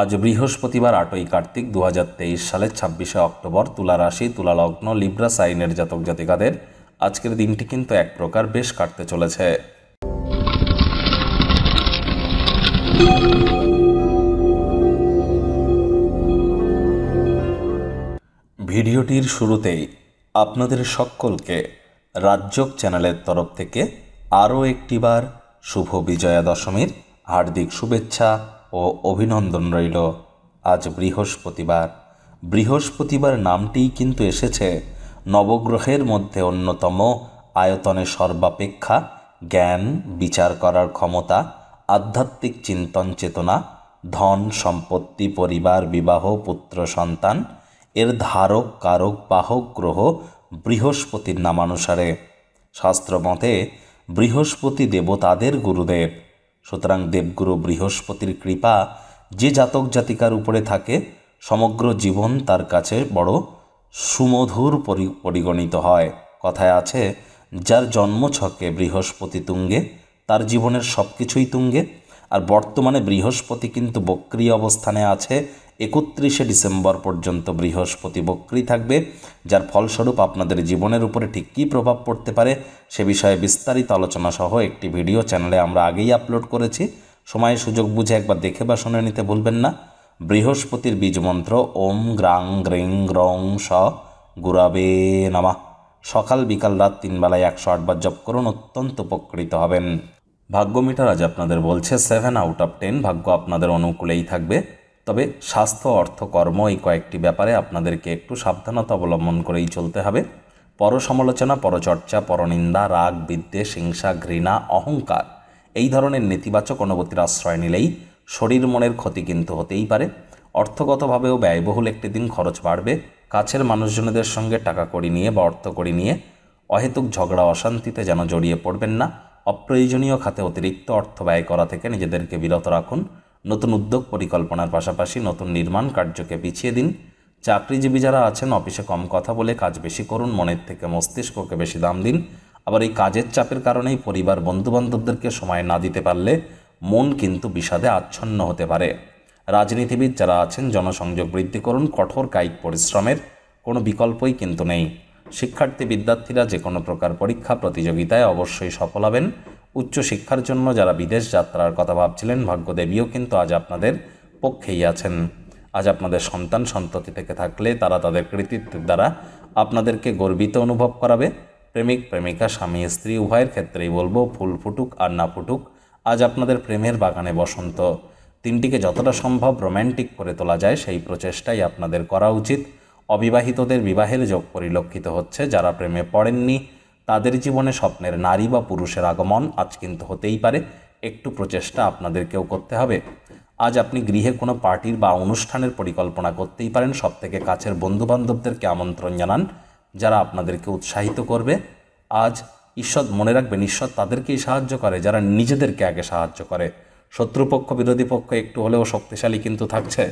আজ বৃহস্পতিবার আটই কার্তিক দু সালের ছাব্বিশে অক্টোবর তুলা রাশি তুলা লগ্ন লিব্রা সাইনের জাতক জাতিকাদের আজকের দিনটি কিন্তু এক প্রকার বেশ কাটতে চলেছে ভিডিওটির শুরুতেই আপনাদের সকলকে রাজ্যক চ্যানেলের তরফ থেকে আরও একটিবার শুভ বিজয়া দশমীর হার্দিক শুভেচ্ছা ও অভিনন্দন রইল আজ বৃহস্পতিবার বৃহস্পতিবার নামটিই কিন্তু এসেছে নবগ্রহের মধ্যে অন্যতম আয়তনে সর্বাপেক্ষা জ্ঞান বিচার করার ক্ষমতা আধ্যাত্মিক চিন্তন চেতনা ধন সম্পত্তি পরিবার বিবাহ পুত্র সন্তান এর ধারক কারক বাহক গ্রহ বৃহস্পতির নামানুসারে শাস্ত্রমতে বৃহস্পতি দেবতাদের গুরুদেব সুতরাং দেবগুরু বৃহস্পতির কৃপা যে জাতক জাতিকার উপরে থাকে সমগ্র জীবন তার কাছে বড় সুমধুর পরিগণিত হয় কথায় আছে যার জন্ম ছকে বৃহস্পতি তুঙ্গে তার জীবনের সব কিছুই তুঙ্গে আর বর্তমানে বৃহস্পতি কিন্তু বক্রিয় অবস্থানে আছে একত্রিশে ডিসেম্বর পর্যন্ত বৃহস্পতি বক্রি থাকবে যার ফলস্বরূপ আপনাদের জীবনের উপরে ঠিক কী প্রভাব পড়তে পারে সে বিষয়ে বিস্তারিত আলোচনা সহ একটি ভিডিও চ্যানেলে আমরা আগেই আপলোড করেছি সময় সুযোগ বুঝে একবার দেখে বা শুনে নিতে ভুলবেন না বৃহস্পতির বীজ মন্ত্র ওম গ্রাং গ্রেং গ্রং স গুরাবে নামা সকাল বিকাল রাত তিন বেলায় একশো আটবার জপ করুন অত্যন্ত উপকৃত হবেন ভাগ্য মিটার আজ আপনাদের বলছে সেভেন আউট অফ টেন ভাগ্য আপনাদের অনুকূলেই থাকবে তবে স্বাস্থ্য অর্থ কর্ম এই কয়েকটি ব্যাপারে আপনাদেরকে একটু সাবধানতা অবলম্বন করেই চলতে হবে পর সমালোচনা পরচর্চা পরনিন্দা রাগ বিদ্বেষ হিংসা ঘৃণা অহংকার এই ধরনের নেতিবাচক অনুভূতির আশ্রয় নিলেই শরীর মনের ক্ষতি কিন্তু হতেই পারে অর্থগতভাবেও ব্যয়বহুল একটি দিন খরচ বাড়বে কাছের মানুষজনদের সঙ্গে টাকা করি নিয়ে বা অর্থ করি নিয়ে অহেতুক ঝগড়া অশান্তিতে যেন জড়িয়ে পড়বেন না অপ্রয়োজনীয় খাতে অতিরিক্ত অর্থ ব্যয় করা থেকে নিজেদেরকে বিরত রাখুন নতুন উদ্যোগ পরিকল্পনার পাশাপাশি নতুন নির্মাণ কার্যকে পিছিয়ে দিন চাকরিজীবী যারা আছেন অফিসে কম কথা বলে কাজ বেশি করুন মনের থেকে মস্তিষ্ককে বেশি দাম দিন আবার এই কাজের চাপের কারণেই পরিবার বন্ধুবান্ধবদেরকে সময় না দিতে পারলে মন কিন্তু বিষাদে আচ্ছন্ন হতে পারে রাজনীতিবিদ যারা আছেন জনসংযোগ বৃদ্ধি করুন কঠোর কায়িক পরিশ্রমের কোনো বিকল্পই কিন্তু নেই শিক্ষার্থী বিদ্যার্থীরা যে কোনো প্রকার পরীক্ষা প্রতিযোগিতায় অবশ্যই সফল হবেন উচ্চশিক্ষার জন্য যারা বিদেশ যাত্রার কথা ভাবছিলেন ভাগ্যদেবীও কিন্তু আজ আপনাদের পক্ষেই আছেন আজ আপনাদের সন্তান সন্ততি থেকে থাকলে তারা তাদের কৃতিত্বের দ্বারা আপনাদেরকে গর্বিত অনুভব করাবে প্রেমিক প্রেমিকা স্বামী স্ত্রী উভয়ের ক্ষেত্রেই বলবো ফুল ফুটুক আর না ফুটুক আজ আপনাদের প্রেমের বাগানে বসন্ত তিনটিকে যতটা সম্ভব রোম্যান্টিক করে তোলা যায় সেই প্রচেষ্টাই আপনাদের করা উচিত অবিবাহিতদের বিবাহের যোগ পরিলক্ষিত হচ্ছে যারা প্রেমে পড়েননি তাদের জীবনে স্বপ্নের নারী বা পুরুষের আগমন আজ কিন্তু হতেই পারে একটু প্রচেষ্টা আপনাদেরকেও করতে হবে আজ আপনি গৃহে কোনো পার্টির বা অনুষ্ঠানের পরিকল্পনা করতেই পারেন সবথেকে কাছের বন্ধুবান্ধবদেরকে আমন্ত্রণ জানান যারা আপনাদেরকে উৎসাহিত করবে আজ ঈশ্বর মনে রাখবেন ঈশ্বর তাদেরকেই সাহায্য করে যারা নিজেদেরকে আগে সাহায্য করে শত্রুপক্ষ বিরোধী পক্ষ একটু হলেও শক্তিশালী কিন্তু থাকছে